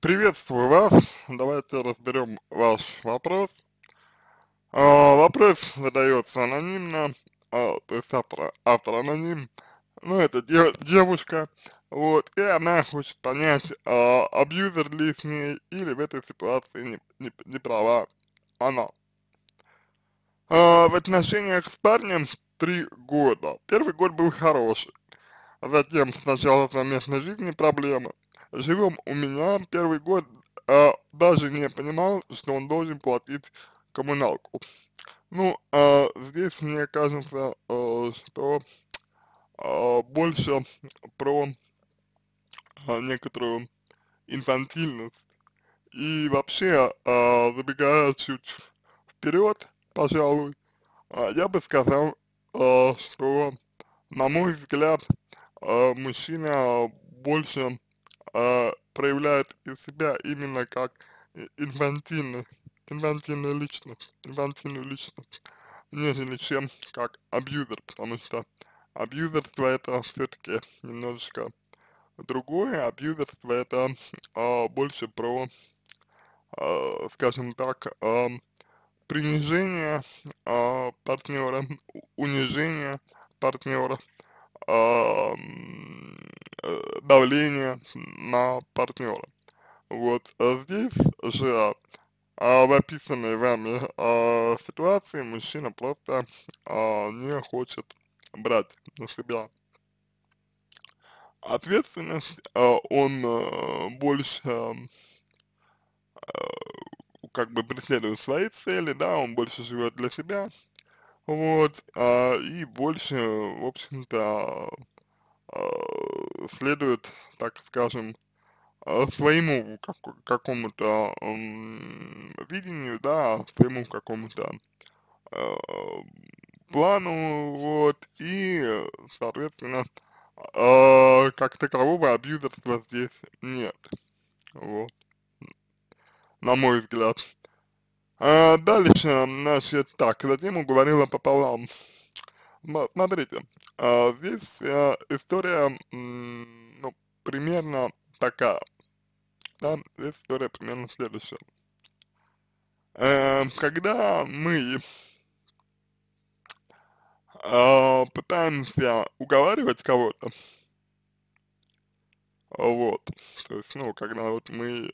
Приветствую вас. Давайте разберем ваш вопрос. А, вопрос задается анонимно, а, то есть автор, автор аноним. Ну, это де, девушка, вот, и она хочет понять, а, абьюзер ли с ней или в этой ситуации не, не, не права она. А, в отношениях с парнем три года. Первый год был хороший. Затем сначала совместной жизни проблемы, живем у меня первый год, э, даже не понимал, что он должен платить коммуналку. Ну, э, здесь мне кажется, э, что э, больше про э, некоторую инфантильность и вообще, э, забегая чуть вперед, пожалуй, э, я бы сказал, э, что, на мой взгляд, э, мужчина больше э, проявляет себя именно как инфантильный, инфантильный личность, инфантильную личность, нежели чем как абьюзер, потому что абьюзерство это все-таки немножечко другое, абьюзерство это э, больше про, э, скажем так, э, принижение э, партнера, унижение партнера, э, Э, давление на партнера. Вот а здесь же а, в описанной вами а, ситуации мужчина просто а, не хочет брать на себя ответственность, а, он а, больше а, как бы преследует свои цели, да, он больше живет для себя, вот, а, и больше, в общем-то, Э, следует, так скажем, э, своему какому-то эм, видению, да, своему какому-то э, плану, вот, и, соответственно, как такового абьюзерства здесь нет, вот, на мой взгляд. А дальше, значит, так, затем уговорила пополам смотрите, э, здесь э, история, ну, примерно такая. Да, здесь история примерно следующая. Э, когда мы э, пытаемся уговаривать кого-то, вот, то есть, ну, когда вот мы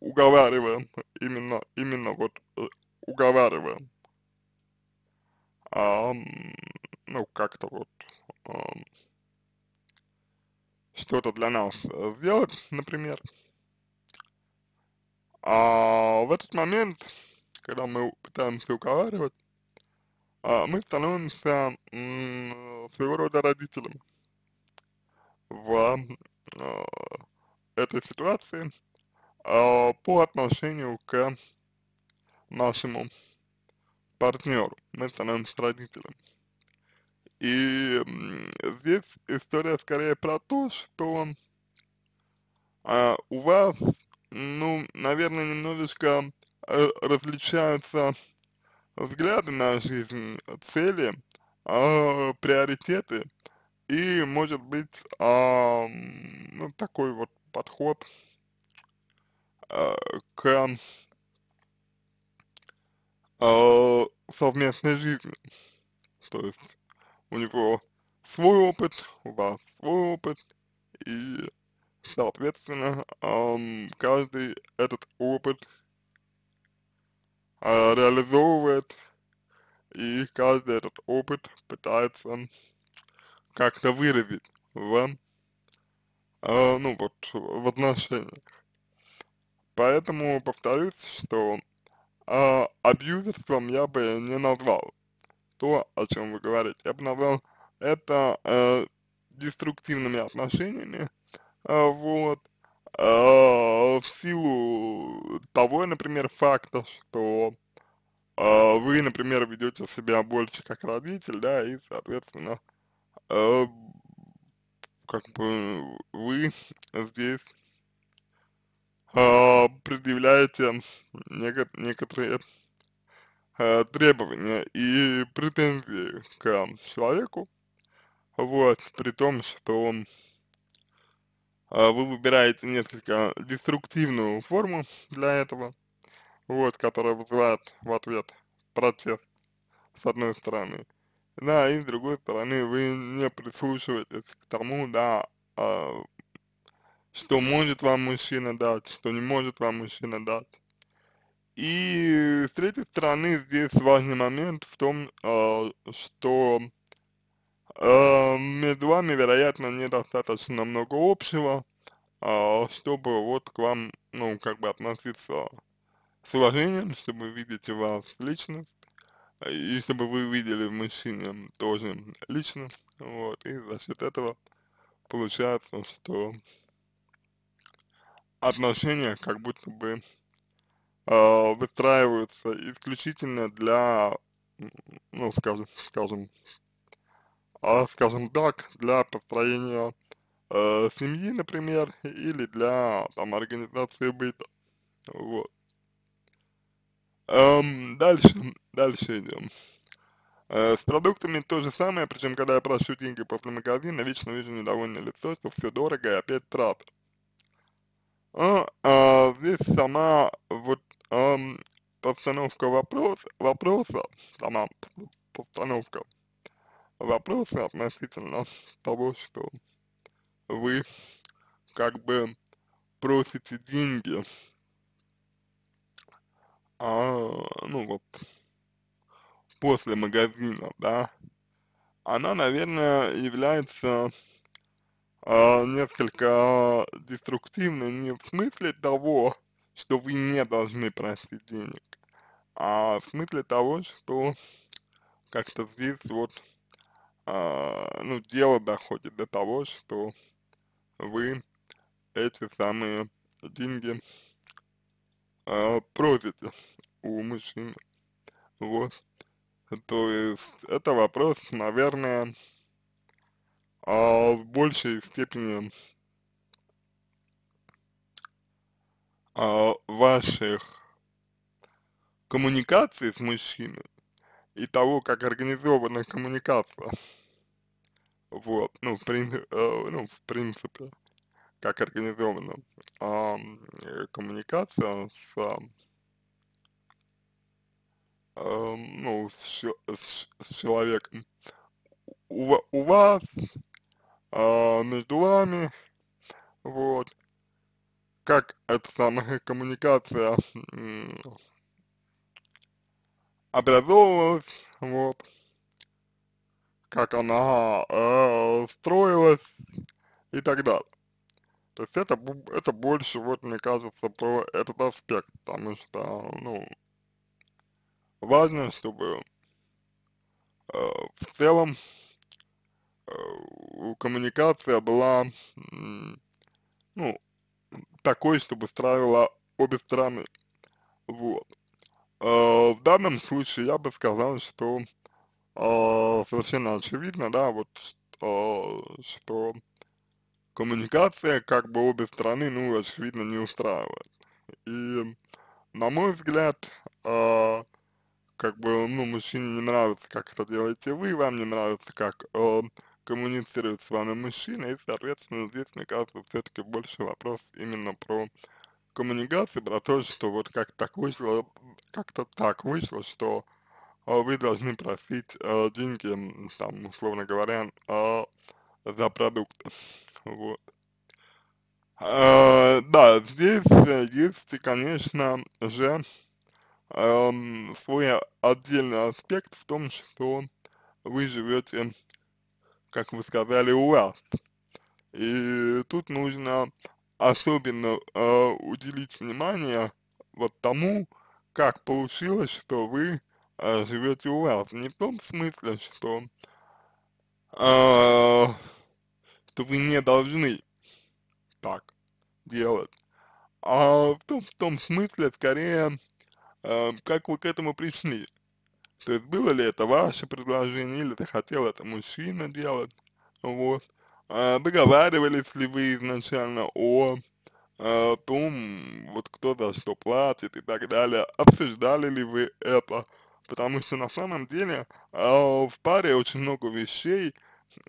уговариваем, именно, именно вот э, уговариваем а, ну, как-то вот а, что-то для нас э, сделать, например, а в этот момент, когда мы пытаемся уговаривать, а, мы становимся своего рода родителями в этой ситуации по отношению к нашему партнеру мы становимся родителями. И здесь история скорее про то, что а, у вас, ну, наверное, немножечко э, различаются взгляды на жизнь, цели, а, приоритеты и, может быть, а, ну, такой вот подход а, к э, совместной жизни. То есть у него свой опыт, у вас свой опыт, и, соответственно, эм, каждый этот опыт э, реализовывает, и каждый этот опыт пытается как-то выразить в, э, а, ну вот, в отношениях. Поэтому повторюсь, что э, а, абьюзерством я бы не назвал то, о чем вы говорите. Я бы назвал это э, деструктивными отношениями, э, вот, э, в силу того, например, факта, что э, вы, например, ведете себя больше как родитель, да, и, соответственно, э, как бы вы здесь а, предъявляете неко некоторые а, требования и претензии к человеку, вот, при том, что он а, вы выбираете несколько деструктивную форму для этого, вот, которая вызывает в ответ протест, с одной стороны, да, и с другой стороны вы не прислушиваетесь к тому, да, что может вам мужчина дать, что не может вам мужчина дать. И с третьей стороны здесь важный момент в том, э, что э, между вами, вероятно, недостаточно много общего, э, чтобы вот к вам, ну, как бы относиться с уважением, чтобы видеть вас личность, и чтобы вы видели в мужчине тоже личность, вот, и за счет этого получается, что отношения как будто бы э, выстраиваются исключительно для, ну, скажем, скажем, а, скажем так, для построения э, семьи, например, или для там организации быта. Вот. Эм, дальше, дальше идем. Э, с продуктами то же самое, причем когда я прошу деньги после магазина, вечно вижу недовольное лицо, что все дорого и опять трат а, а, здесь сама вот а, постановка вопрос, вопроса, сама постановка вопроса относительно того, что вы как бы просите деньги, а, ну вот, после магазина, да, она, наверное, является а, несколько деструктивно не в смысле того, что вы не должны просить денег, а в смысле того, что как-то здесь вот, а, ну, дело доходит до того, что вы эти самые деньги э, просите у мужчины. Вот. То есть это вопрос, наверное, а, в большей степени а, ваших коммуникаций с мужчиной и того, как организована коммуникация. Вот, ну, в, прин, э, ну, в принципе, как организована э, коммуникация с, э, ну, с, с, с человеком. У, у вас а, между вами, вот, как эта самая коммуникация образовывалась, вот, как она э, строилась и так далее. То есть это, это больше, вот, мне кажется, про этот аспект, потому что, ну, важно, чтобы э, в целом Э, коммуникация была, ну, такой, чтобы устраивала обе стороны. Вот. Э, в данном случае я бы сказал, что э, совершенно очевидно, да, вот, что коммуникация как бы обе стороны, ну, очевидно, не устраивает. И, на мой взгляд, как бы, ну, мужчине не нравится, как это делаете вы, вам не нравится, как коммуницирует с вами мужчина, и, соответственно, здесь, мне кажется, все-таки больше вопрос именно про коммуникации, про то, что вот как так вышло, как-то так вышло, что э, вы должны просить э, деньги, там, условно говоря, э, за продукты. Вот. Э, да, здесь э, есть, конечно же, э, свой отдельный аспект в том, что вы живете как вы сказали, у вас. И тут нужно особенно э, уделить внимание вот тому, как получилось, что вы э, живете у вас. Не в том смысле, что, э, что вы не должны так делать, а в том, в том смысле, скорее, э, как вы к этому пришли. То есть было ли это ваше предложение, или ты хотел это мужчина делать, вот. А, договаривались ли вы изначально о, о том, вот кто за что платит и так далее, обсуждали ли вы это, потому что на самом деле э, в паре очень много вещей,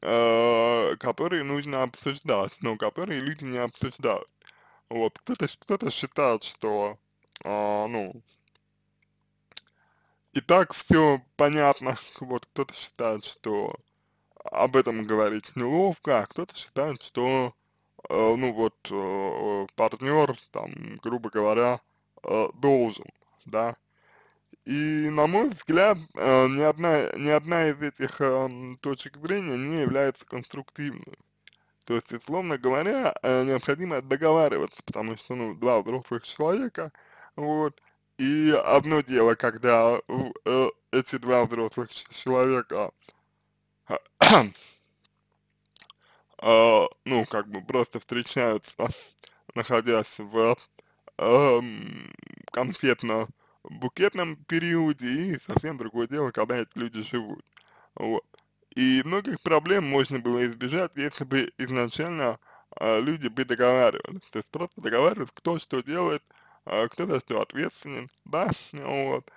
э, которые нужно обсуждать, но которые люди не обсуждают. Вот, кто-то кто, -то, считает, что, э, ну, и так все понятно, вот кто-то считает, что об этом говорить неловко, а кто-то считает, что, э, ну вот, э, партнер, там, грубо говоря, э, должен, да. И, на мой взгляд, э, ни, одна, ни одна из этих э, точек зрения не является конструктивной. То есть, словно говоря, э, необходимо договариваться, потому что, ну, два взрослых человека, вот, и одно дело, когда э, э, эти два взрослых человека, э, ну, как бы просто встречаются, находясь в эм, конфетно-букетном периоде, и совсем другое дело, когда эти люди живут. Вот. И многих проблем можно было избежать, если бы изначально э, люди бы договаривались. То есть просто договаривались, кто что делает, э, а, кто за что ответственен, да, вот.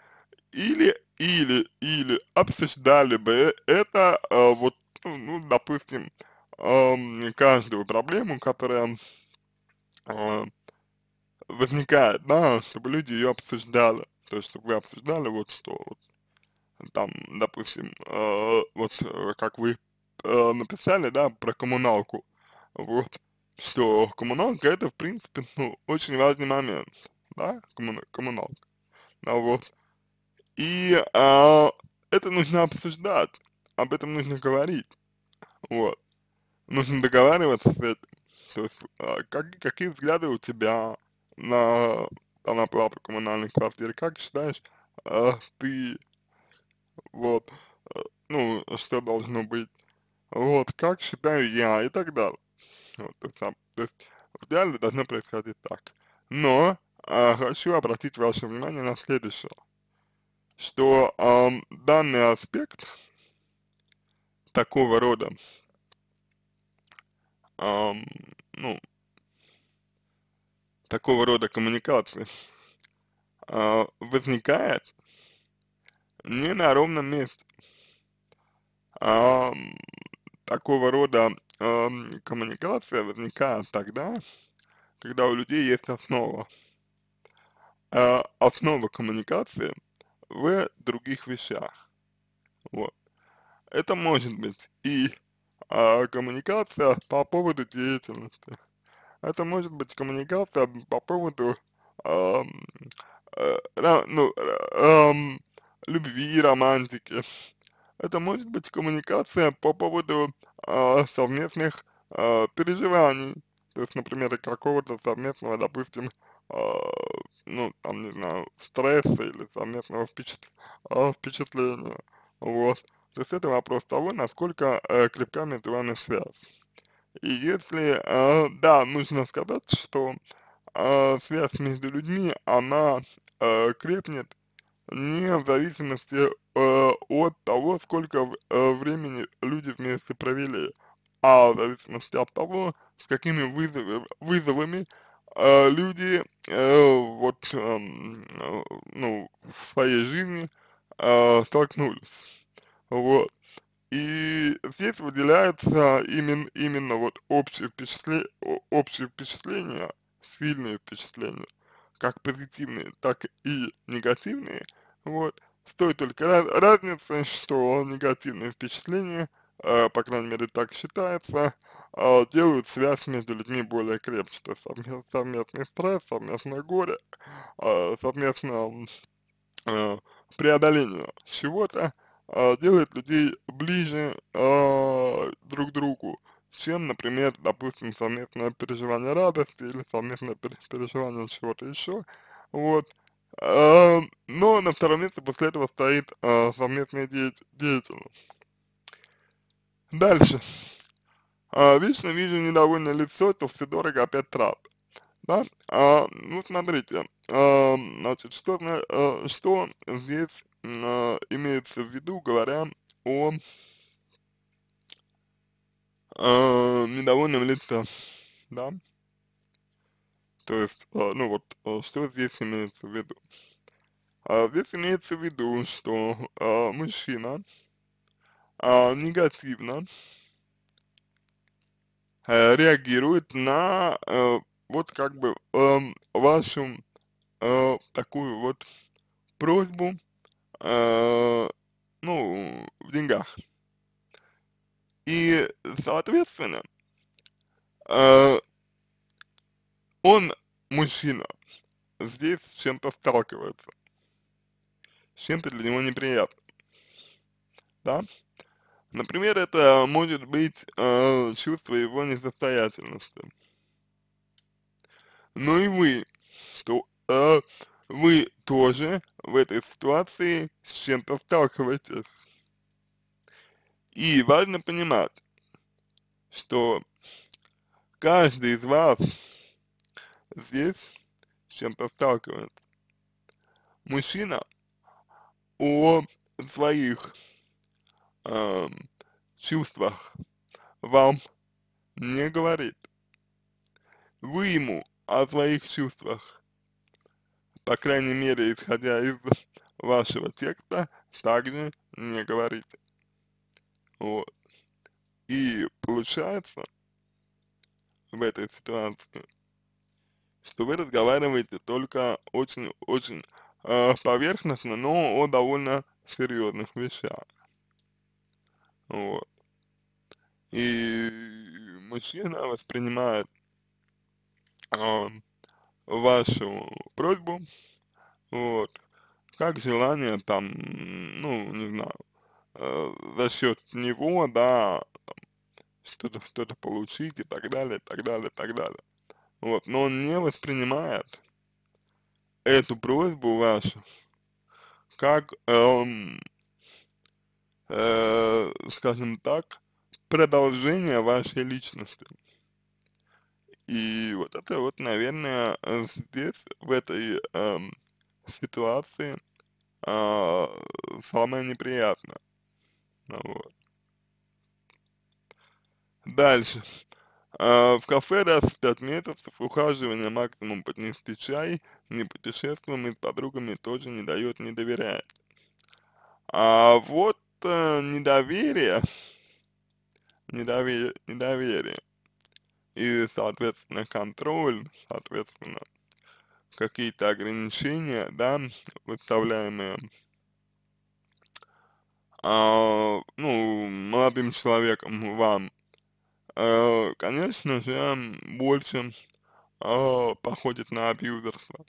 Или, или, или обсуждали бы э, это, а, вот, ну, допустим, каждую проблему, которая а, возникает, да, чтобы люди ее обсуждали, то есть, чтобы вы обсуждали вот что, вот, там, допустим, вот э, как вы э, написали, да, про коммуналку, вот, что коммуналка это, в принципе, ну, очень важный момент, да, коммуна коммуналка. Да, вот. И а, это нужно обсуждать, об этом нужно говорить, вот. Нужно договариваться с этим. То есть, а, как, какие взгляды у тебя на, там, оплату коммунальных квартир, как считаешь, а, ты, вот, а, ну, что должно быть, вот, как считаю я и так далее. Вот, то есть, а, в идеале должно происходить так. Но э, хочу обратить ваше внимание на следующее, что э, данный аспект такого рода, э, ну, такого рода коммуникации э, возникает не на ровном месте. Э, такого рода э, коммуникация возникает тогда, когда у людей есть основа, э, основа коммуникации в других вещах. Вот. Это может быть и э, коммуникация по поводу деятельности. Это может быть коммуникация по поводу э, э, ну, э, э, любви, романтики. Это может быть коммуникация по поводу э, совместных э, переживаний. То есть, например, какого-то совместного, допустим, э, ну, там, не знаю, стресса или совместного впечат а, впечатления, вот. То есть это вопрос того, насколько э, крепка между вами связь. И если, э, да, нужно сказать, что э, связь между людьми, она э, крепнет не в зависимости э, от того, сколько э, времени люди вместе провели, а в зависимости от того, с какими вызов, вызовами а, люди э, вот, эм, э, ну, в своей жизни а, столкнулись. Вот. И здесь выделяется именно, именно вот общее впечатле общее впечатление, сильные впечатления, как позитивные, так и негативные, вот, с той только раз, разницей, что негативные впечатления – Э, по крайней мере так считается, а, делают связь между людьми более крепче, то есть совместный стресс, совместное горе, а, совместное э, преодоление чего-то а, делает людей ближе друг к другу, чем, например, допустим, совместное переживание радости или совместное переживание чего-то еще, вот, э, но на втором месте после этого стоит совместная деятельность. Дальше. А, вечно видим недовольное лицо, то все дорого опять трат. Да? А, ну, смотрите, а, значит, что, а, что здесь а, имеется в виду, говоря о а, недовольном лице, да? То есть, а, ну вот, а, что здесь имеется в виду? А, здесь имеется в виду, что а, мужчина, а, негативно э, реагирует на э, вот как бы эм, вашу э, такую вот просьбу, ну, в деньгах. И, соответственно, он, мужчина, здесь с чем-то сталкивается, с чем-то для него неприятно, да? Например, это может быть э, чувство его несостоятельности. Но и вы, то, э, вы тоже в этой ситуации с чем-то сталкиваетесь. И важно понимать, что каждый из вас здесь с чем-то сталкивается. Мужчина о своих э, чувствах вам не говорит. Вы ему о своих чувствах, по крайней мере, исходя из вашего текста, также не говорите. Вот. И получается в этой ситуации, что вы разговариваете только очень-очень э, поверхностно, но о довольно серьезных вещах. Вот. И мужчина воспринимает э, вашу просьбу, вот, как желание там, ну, не знаю, э, за счет него, да, что-то что, -то, получить и так далее, и так далее, и так далее. Вот, но он не воспринимает эту просьбу вашу как эм, э, скажем так, продолжение вашей личности. И вот это вот, наверное, э, здесь, в этой э, ситуации, э, самое неприятное. Ну, вот. Дальше. Э, в кафе раз в пять месяцев ухаживание максимум поднести чай, не путешествуем и с подругами тоже не дает, не доверяет. А вот недоверие, недоверие, недоверие и, соответственно, контроль, соответственно, какие-то ограничения, да, выставляемые, а, ну, молодым человеком вам, а, конечно же, больше а, походит на абьюзерство.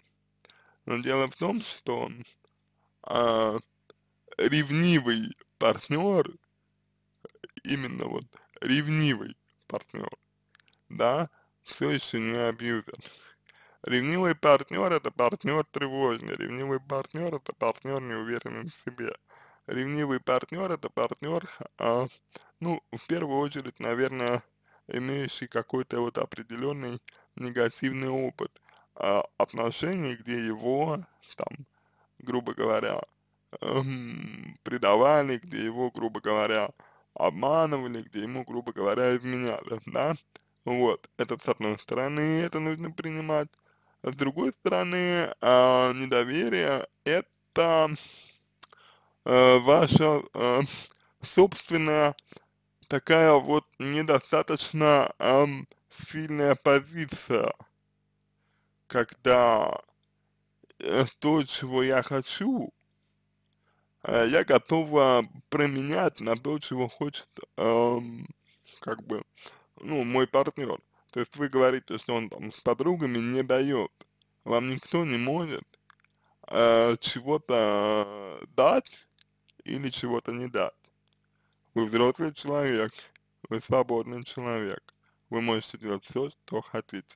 Но дело в том, что а, ревнивый партнер, именно вот ревнивый партнер, да, все еще не абьюзер. Ревнивый партнер это партнер тревожный, ревнивый партнер это партнер неуверенный в себе. Ревнивый партнер это партнер, а, ну, в первую очередь, наверное, имеющий какой-то вот определенный негативный опыт а, отношений, где его, там, грубо говоря, Эм, предавали, где его, грубо говоря, обманывали, где ему, грубо говоря, изменяли, да? Вот, это с одной стороны, это нужно принимать. А с другой стороны, э, недоверие – это э, ваша э, собственная такая вот недостаточно э, сильная позиция, когда э, то, чего я хочу, Э, я готова променять на то, чего хочет, э, как бы, ну, мой партнер. То есть вы говорите, что он там с подругами не дает. Вам никто не может э, чего-то дать или чего-то не дать. Вы взрослый человек, вы свободный человек, вы можете делать все, что хотите.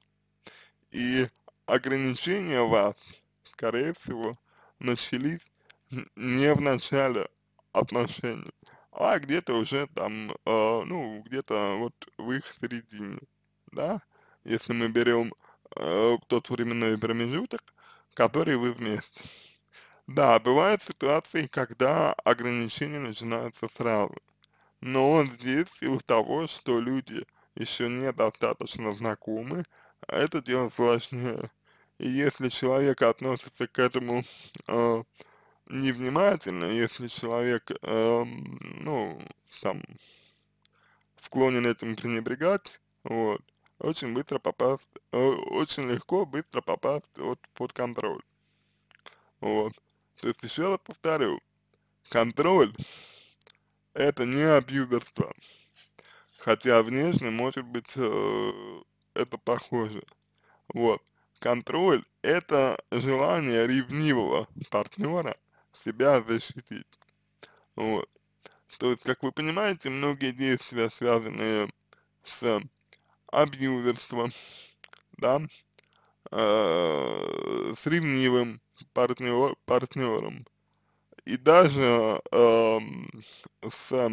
И ограничения вас, скорее всего, начались не в начале отношений, а где-то уже там, э, ну, где-то вот в их середине, да, если мы берем э, тот временной промежуток, который вы вместе. Да, бывают ситуации, когда ограничения начинаются сразу, но он здесь в силу того, что люди еще недостаточно знакомы, это дело сложнее. И если человек относится к этому э, невнимательно, если человек, э, ну, там, склонен этим пренебрегать, вот, очень быстро попасть, э, очень легко быстро попасть вот, под контроль. Вот. То есть еще раз повторю, контроль – это не абьюзерство, хотя внешне может быть э, это похоже. Вот. Контроль – это желание ревнивого партнера – себя защитить. Вот. То есть, как вы понимаете, многие действия, связанные с абьюзерством, да, э, с ревнивым партнер, партнером и даже э, с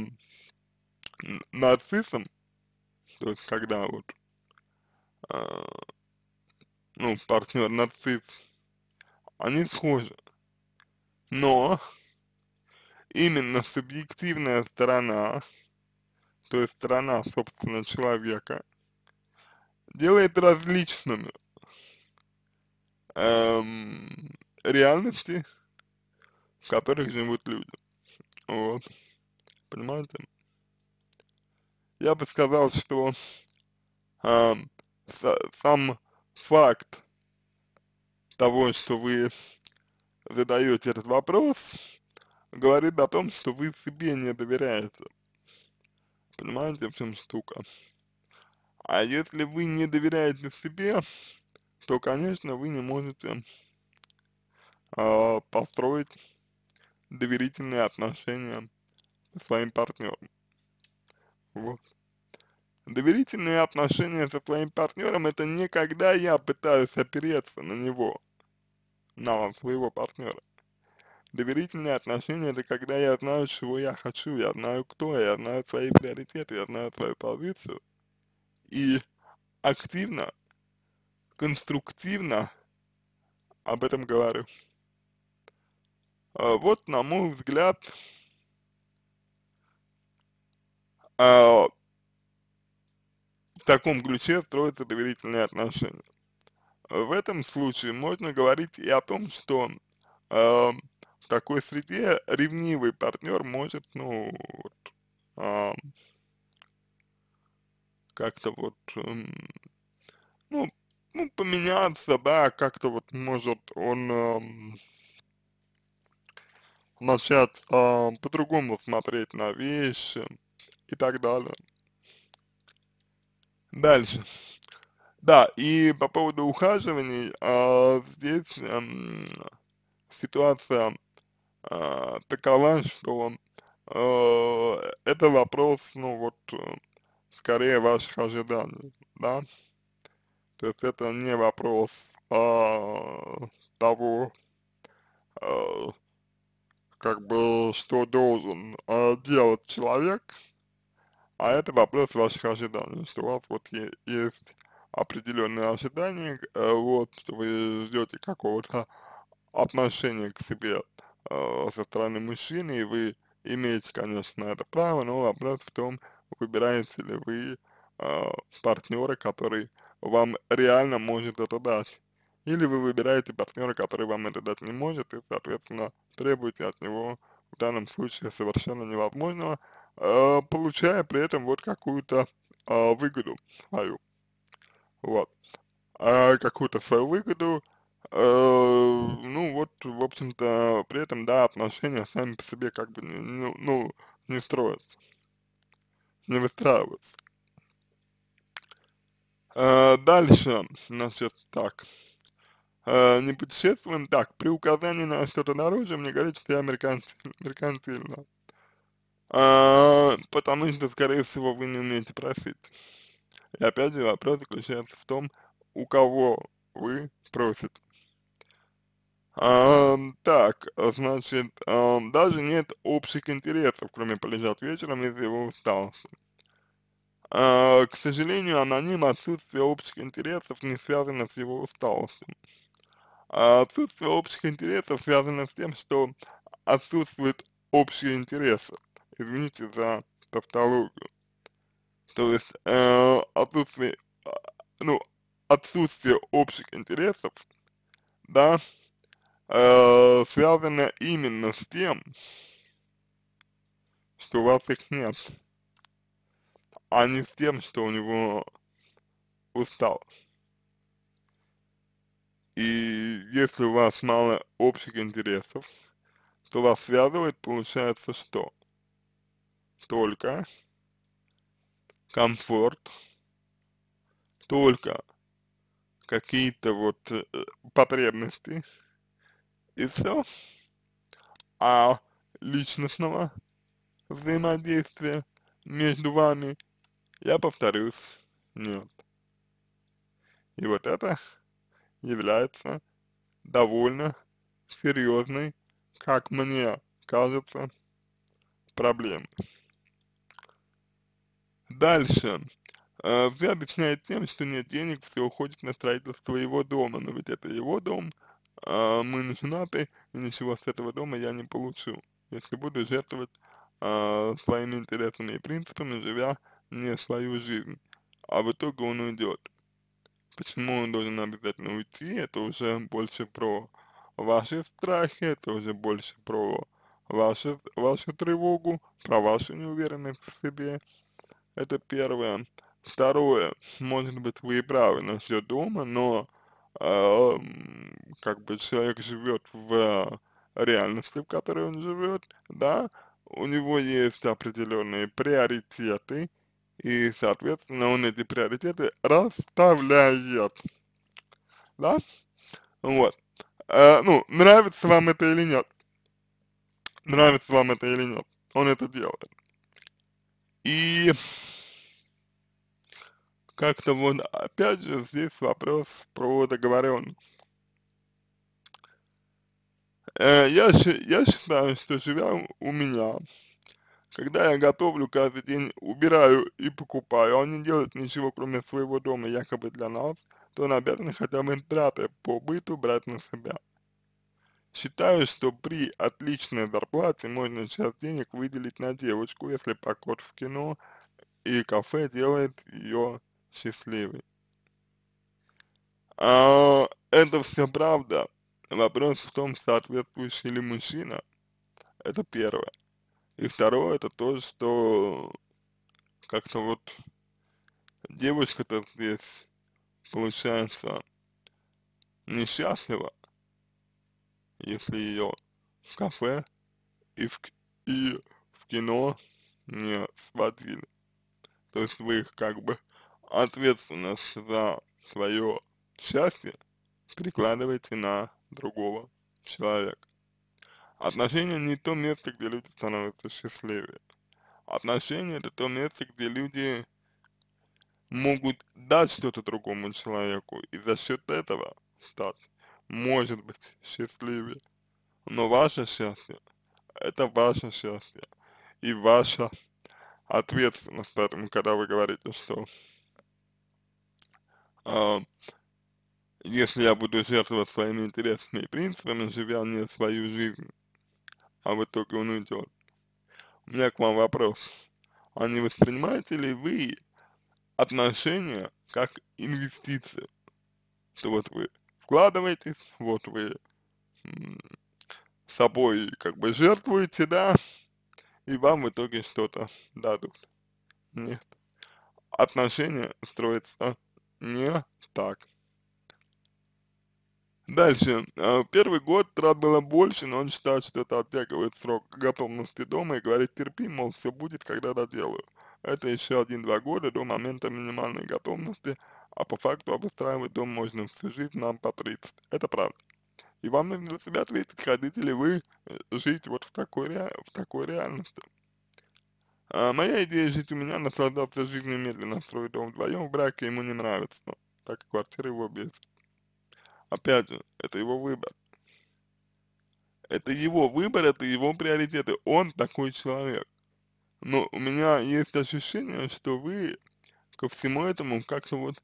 нацистом, то есть когда вот, э, ну, партнер нацист, они схожи. Но именно субъективная сторона, то есть сторона, собственно, человека, делает различными эм, реальности, в которых живут люди. Вот. Понимаете? Я бы сказал, что эм, сам факт того, что вы задаете этот вопрос, говорит о том, что вы себе не доверяете. Понимаете, в чем штука? А если вы не доверяете себе, то, конечно, вы не можете э, построить доверительные отношения со своим партнером. Вот. Доверительные отношения со своим партнером это не когда я пытаюсь опереться на него – на своего партнера. Доверительные отношения – это когда я знаю, чего я хочу, я знаю, кто я, я знаю свои приоритеты, я знаю свою позицию. И активно, конструктивно об этом говорю. А вот, на мой взгляд, а, в таком ключе строятся доверительные отношения. В этом случае можно говорить и о том, что э, в такой среде ревнивый партнер может, ну, вот, э, как-то вот, э, ну, ну, поменяться, да, как-то вот может он э, начать э, по-другому смотреть на вещи и так далее. Дальше. Да, и по поводу ухаживаний, а, здесь а, ситуация а, такова, что а, это вопрос, ну вот, э, скорее ваших ожиданий, да, то есть это не вопрос а, того, а, как бы, что должен а, делать человек, а это вопрос ваших ожиданий, что у вас вот есть определенные ожидания, э, вот, что вы ждете какого-то отношения к себе э, со стороны мужчины, и вы имеете, конечно, это право, но вопрос в том, выбираете ли вы э, партнера, который вам реально может это дать. Или вы выбираете партнера, который вам это дать не может, и, соответственно, требуете от него в данном случае совершенно невозможного, э, получая при этом вот какую-то э, выгоду свою вот, а какую-то свою выгоду, э, ну вот, в общем-то, при этом, да, отношения сами по себе как бы, ну, ну не строятся, не выстраиваются. Э, дальше, значит, так, э, не путешествуем, так, при указании на что-то дороже, мне говорят, что я меркантильно, меркантильно. потому что, скорее всего, вы не умеете просить. И опять же вопрос заключается в том, у кого вы просите. А, так, значит, а, даже нет общих интересов, кроме полежать вечером, если вы устал. А, к сожалению, аноним отсутствие общих интересов не связано с его усталостью. А отсутствие общих интересов связано с тем, что отсутствуют общие интересы. Извините за тавтологию. То есть, э, отсутствие, а, ну, отсутствие общих интересов, да, э, связано именно с тем, что у вас их нет, а не с тем, что у него устал. И если у вас мало общих интересов, то вас связывает, получается, что? Только комфорт, только какие-то вот э, потребности и все, а личностного взаимодействия между вами, я повторюсь, нет. И вот это является довольно серьезной, как мне кажется, проблемой. Дальше э, а, вы объясняете тем, что нет денег, все уходит на строительство его дома, но ведь это его дом, а мы не женаты, и ничего с этого дома я не получу, если буду жертвовать э, своими интересами и принципами, живя не свою жизнь, а в итоге он уйдет. Почему он должен обязательно уйти, это уже больше про ваши страхи, это уже больше про ваши вашу тревогу, про вашу неуверенность в себе. Это первое. Второе, может быть, вы и правы насчет дома, но э, как бы человек живет в реальности, в которой он живет, да, у него есть определенные приоритеты, и, соответственно, он эти приоритеты расставляет, да, вот. Э, ну, нравится вам это или нет, нравится вам это или нет, он это делает. И как то вот опять же, здесь вопрос про договоренность. Э, я, я считаю, что живя у меня, когда я готовлю каждый день, убираю и покупаю, а не делает ничего, кроме своего дома, якобы для нас, то наверное хотя бы траты по быту брать на себя. Считаю, что при отличной зарплате можно часть денег выделить на девочку, если покор в кино и кафе делает ее счастливой. А, это все правда. Вопрос в том, соответствующий ли мужчина. Это первое. И второе, это то, что как-то вот девочка-то здесь получается несчастлива, если ее в кафе и в, и в кино не сводили. То есть вы их как бы ответственность за свое счастье прикладываете на другого человека. Отношения не то место, где люди становятся счастливее. Отношения это то место, где люди могут дать что-то другому человеку и за счет этого стать, может быть, счастливее. Но ваше счастье – это ваше счастье и ваша ответственность. Поэтому, когда вы говорите, что э, если я буду жертвовать своими интересами и принципами, живя не свою жизнь, а в итоге он уйдет. У меня к вам вопрос. А не воспринимаете ли вы отношения как инвестиции? Что вот вы вкладываетесь, вот вы собой как бы жертвуете, да, и вам в итоге что-то дадут. Нет. Отношения строятся не так. Дальше. А, первый год трат было больше, но он считает, что это оттягивает срок готовности дома и говорит, терпи, мол, все будет, когда доделаю. Это еще один-два года до момента минимальной готовности, а по факту обустраивать дом можно всю жизнь нам по 30. Это правда. И вам нужно для себя ответить, хотите ли вы э, жить вот в такой, в такой реальности. А, моя идея жить у меня, наслаждаться жизнью медленно, строить дом вдвоем в браке ему не нравится, так как квартира его без. Опять же, это его выбор. Это его выбор, это его приоритеты. Он такой человек. Но у меня есть ощущение, что вы ко всему этому как-то вот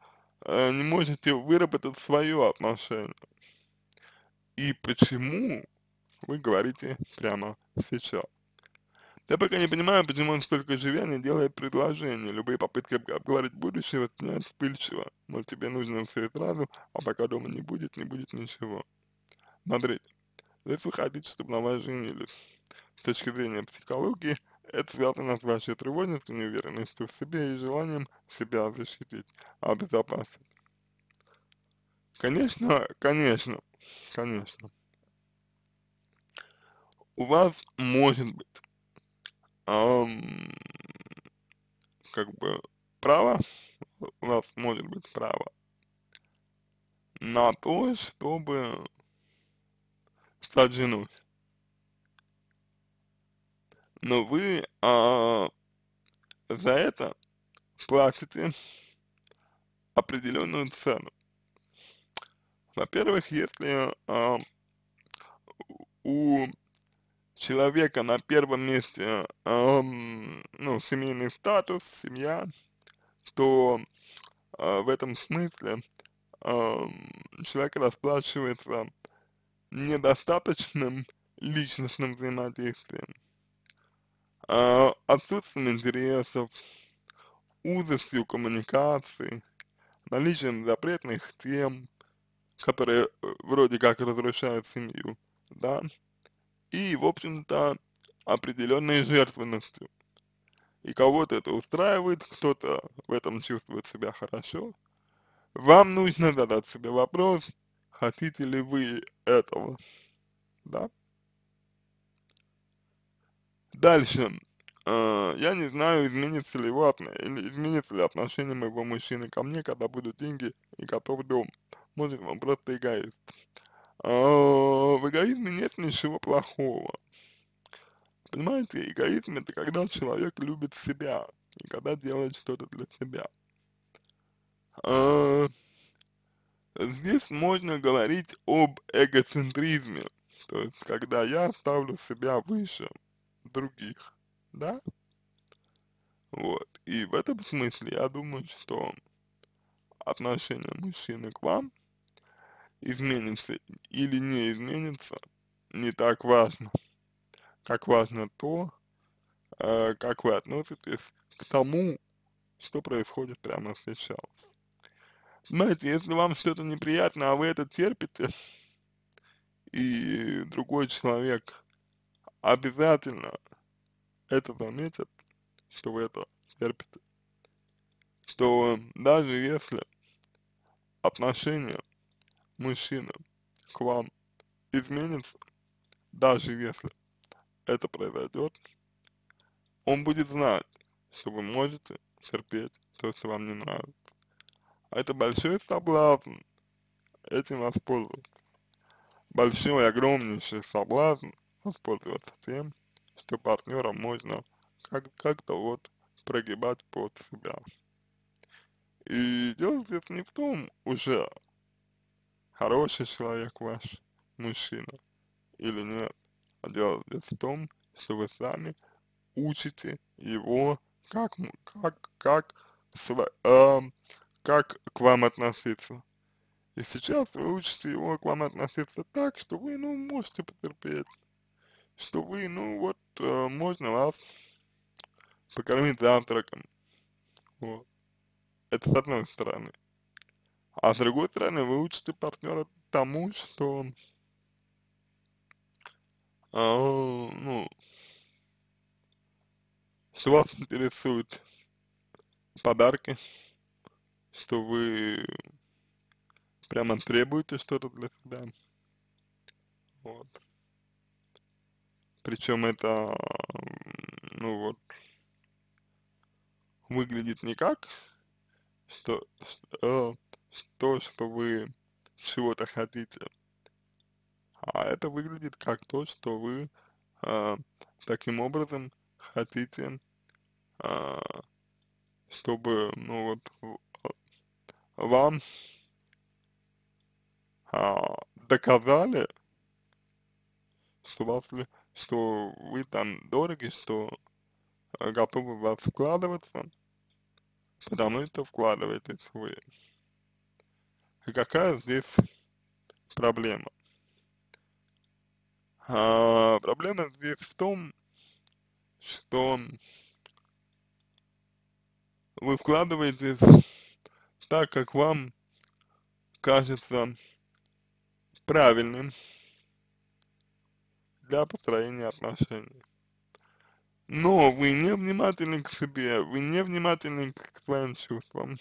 э, не можете выработать свое отношение. И почему вы говорите прямо сейчас? Я пока не понимаю, почему он столько живя и делает предложения. Любые попытки обговорить будущее воспринимают вспыльчиво. Мол, тебе нужно все сразу, а пока дома не будет, не будет ничего. Смотрите, если вы хотите, чтобы на вас женились, с точки зрения психологии, это связано с вашей тревожностью, неуверенностью в себе и желанием себя защитить, обезопасить. Конечно, конечно, конечно. У вас может быть эм, как бы право, у нас может быть право на то, чтобы стать женой. Но вы э, за это платите определенную цену. Во-первых, если э, у человека на первом месте, э, ну, семейный статус, семья, то э, в этом смысле э, человек расплачивается недостаточным личностным взаимодействием, э, отсутствием интересов, узостью коммуникации, наличием запретных тем, которые э, вроде как разрушают семью, да, и, в общем-то, определенной жертвенностью. И кого-то это устраивает, кто-то в этом чувствует себя хорошо. Вам нужно задать себе вопрос, хотите ли вы этого, да? Дальше. А, я не знаю, изменится ли, его или изменится ли отношение моего мужчины ко мне, когда будут деньги и готов дом. Может, он просто эгоист. А, в эгоизме нет ничего плохого. Понимаете, эгоизм это когда человек любит себя, и когда делает что-то для себя. А, здесь можно говорить об эгоцентризме, то есть когда я ставлю себя выше других, да? Вот, и в этом смысле я думаю, что отношение мужчины к вам изменится или не изменится, не так важно, как важно то, э, как вы относитесь к тому, что происходит прямо сейчас. знаете если вам что-то неприятно, а вы это терпите, и другой человек обязательно это заметит, что вы это терпите, что даже если отношения мужчина к вам изменится, даже если это произойдет, он будет знать, что вы можете терпеть то, что вам не нравится. А это большой соблазн этим воспользоваться. Большой, огромнейший соблазн воспользоваться тем, что партнера можно как-то как вот прогибать под себя. И дело здесь не в том уже, хороший человек ваш мужчина или нет, а дело в том, что вы сами учите его, как, как, как, сва, э, как к вам относиться. И сейчас вы учите его к вам относиться так, что вы, ну, можете потерпеть, что вы, ну, вот, э, можно вас покормить завтраком, вот. Это с одной стороны. А с другой стороны, вы учите партнера тому, что, э, ну, что вас интересуют подарки, что вы прямо требуете что-то для себя. Вот. Причем это, ну вот, выглядит не как, что, что а, то, что вы чего-то хотите. А это выглядит как то, что вы э, таким образом хотите, э, чтобы, ну вот, а, вам э, доказали, что, вас, что вы там дороги, что готовы в вас вкладываться, потому что вкладываетесь вы. И какая здесь проблема? А, проблема здесь в том, что вы вкладываетесь так, как вам кажется правильным для построения отношений. Но вы не внимательны к себе, вы не внимательны к своим чувствам.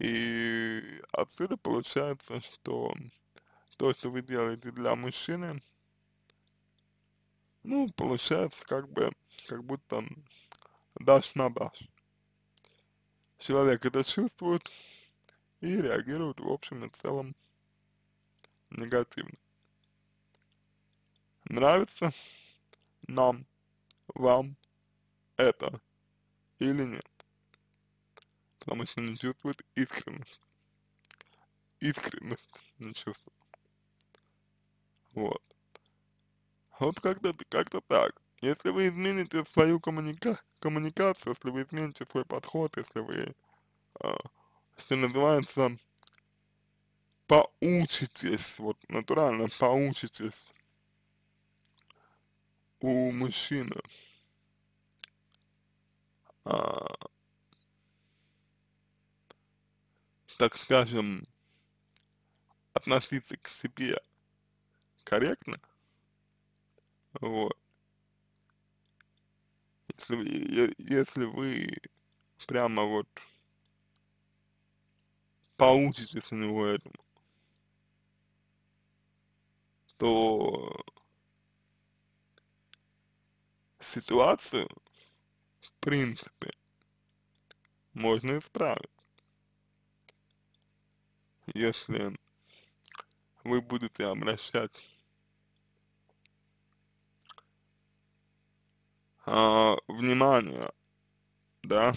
И отсюда получается, что то, что вы делаете для мужчины, ну, получается как бы, как будто дашь на дашь. Человек это чувствует и реагирует в общем и целом негативно. Нравится нам, вам это или нет? Там что не чувствует искренность. Искренность не чувствует. Вот. Вот как-то как, -то, так. Если вы измените свою коммуника коммуникацию, если вы измените свой подход, если вы, э, что называется, поучитесь, вот натурально поучитесь у мужчины а, так скажем, относиться к себе корректно, вот, если вы, если вы прямо вот поучитесь у него этому, то ситуацию, в принципе, можно исправить если вы будете обращать э, внимание, да,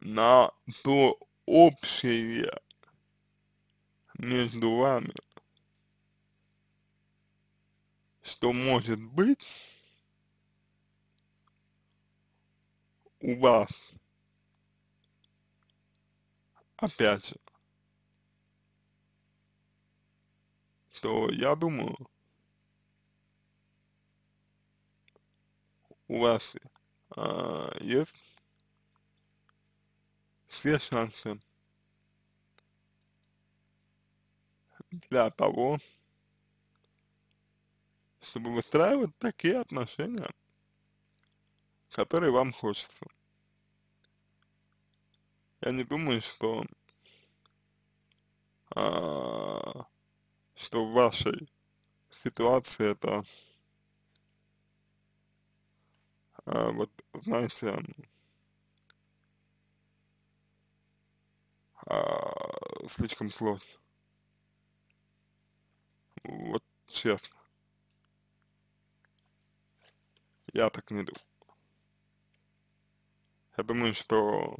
на то общее между вами, что может быть у вас опять, то я думаю, у вас а, есть все шансы для того, чтобы выстраивать такие отношения, которые вам хочется я не думаю, что, а, что в вашей ситуации это, а, вот, знаете, а, слишком сложно. Вот честно. Я так не думаю. Я думаю, что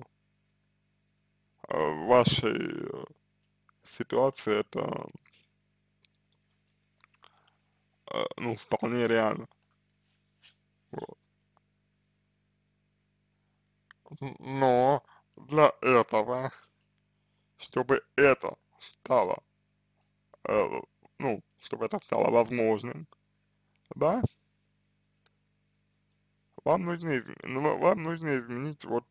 Э, в вашей э, ситуации это э, ну, вполне реально. Вот. Но для этого, чтобы это стало, э, ну, чтобы это стало возможным, да, вам нужно, изменить, ну, вам нужно изменить вот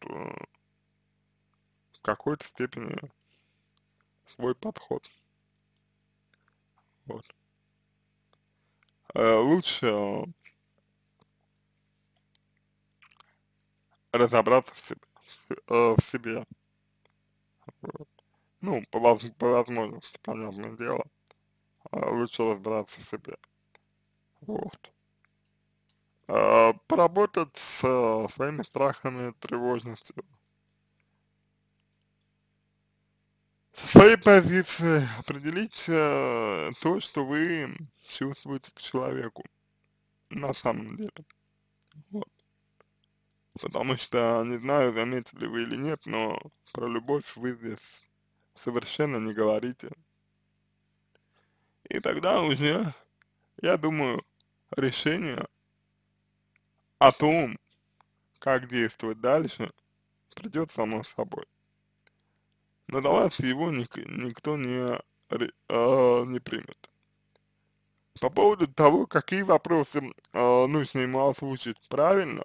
в какой-то степени свой подход. Вот. Э, лучше разобраться в себе. В, э, себе. Вот. Ну, по, по возможности, понятное дело, э, лучше разбираться в себе. Вот. поработать с своими страхами, тревожностью, со своей позиции определить э, то, что вы чувствуете к человеку на самом деле. Вот. Потому что, не знаю, заметили вы или нет, но про любовь вы здесь совершенно не говорите. И тогда уже, я думаю, решение о том, как действовать дальше, придет само собой. На вас его ник никто не, э, не примет. По поводу того, какие вопросы э, нужно ему озвучить правильно,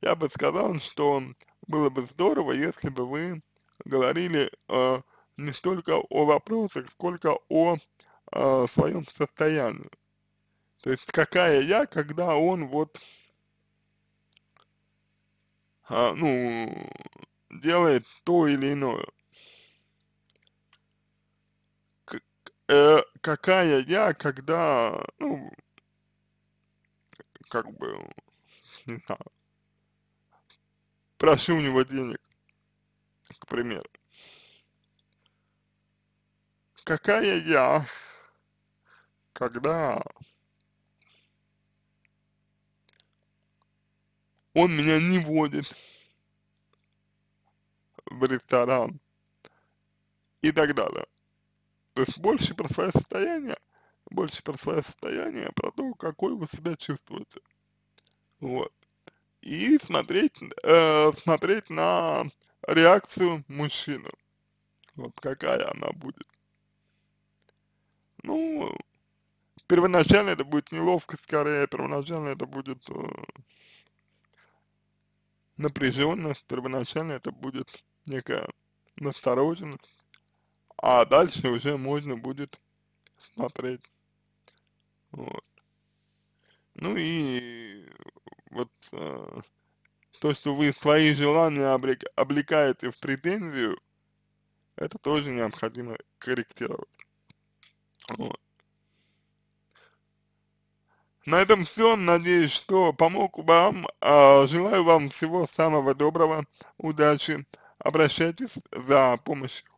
я бы сказал, что было бы здорово, если бы вы говорили э, не столько о вопросах, сколько о э, своем состоянии. То есть какая я, когда он вот, э, ну, делает то или иное. э, какая я, когда, ну, как бы, не знаю, прошу у него денег, к примеру. Какая я, когда он меня не водит в ресторан и так далее. То есть больше про свое состояние, больше про свое состояние, а про то, какой вы себя чувствуете. Вот. И смотреть, э, смотреть на реакцию мужчины. Вот какая она будет. Ну, первоначально это будет неловко скорее, первоначально это будет э, напряженность, первоначально это будет некая настороженность а дальше уже можно будет смотреть. Вот. Ну и вот э, то, что вы свои желания облик, облекаете в претензию, это тоже необходимо корректировать. Вот. На этом все. Надеюсь, что помог вам. Э, желаю вам всего самого доброго, удачи. Обращайтесь за помощью.